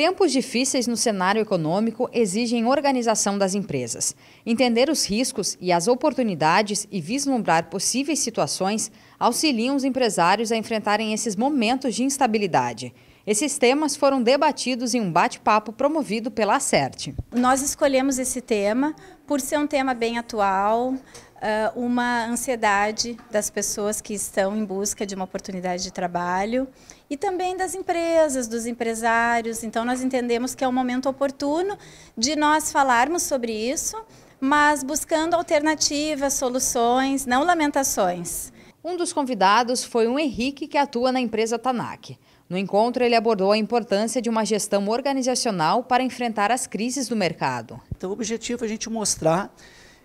Tempos difíceis no cenário econômico exigem organização das empresas. Entender os riscos e as oportunidades e vislumbrar possíveis situações auxiliam os empresários a enfrentarem esses momentos de instabilidade. Esses temas foram debatidos em um bate-papo promovido pela CERT. Nós escolhemos esse tema por ser um tema bem atual, ah, uma ansiedade das pessoas que estão em busca de uma oportunidade de trabalho e também das empresas, dos empresários. Então, nós entendemos que é um momento oportuno de nós falarmos sobre isso, mas buscando alternativas, soluções, não lamentações. Um dos convidados foi o Henrique, que atua na empresa Tanac. No encontro, ele abordou a importância de uma gestão organizacional para enfrentar as crises do mercado. Então, o objetivo é a gente mostrar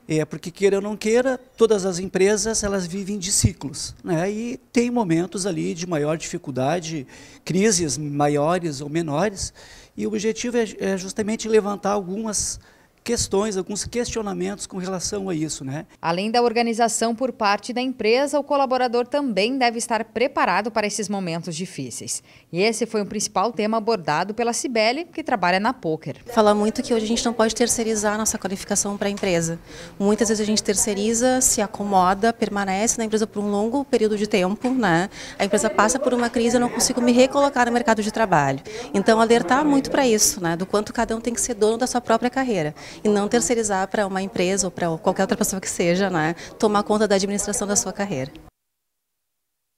é porque queira ou não queira, todas as empresas elas vivem de ciclos, né? E tem momentos ali de maior dificuldade, crises maiores ou menores, e o objetivo é, é justamente levantar algumas questões, alguns questionamentos com relação a isso. Né? Além da organização por parte da empresa, o colaborador também deve estar preparado para esses momentos difíceis. E esse foi o principal tema abordado pela Cibele, que trabalha na Poker. Fala muito que hoje a gente não pode terceirizar nossa qualificação para a empresa. Muitas vezes a gente terceiriza, se acomoda, permanece na empresa por um longo período de tempo, né? A empresa passa por uma crise, eu não consigo me recolocar no mercado de trabalho. Então alertar muito para isso, né? Do quanto cada um tem que ser dono da sua própria carreira e não terceirizar para uma empresa ou para qualquer outra pessoa que seja, né, tomar conta da administração da sua carreira.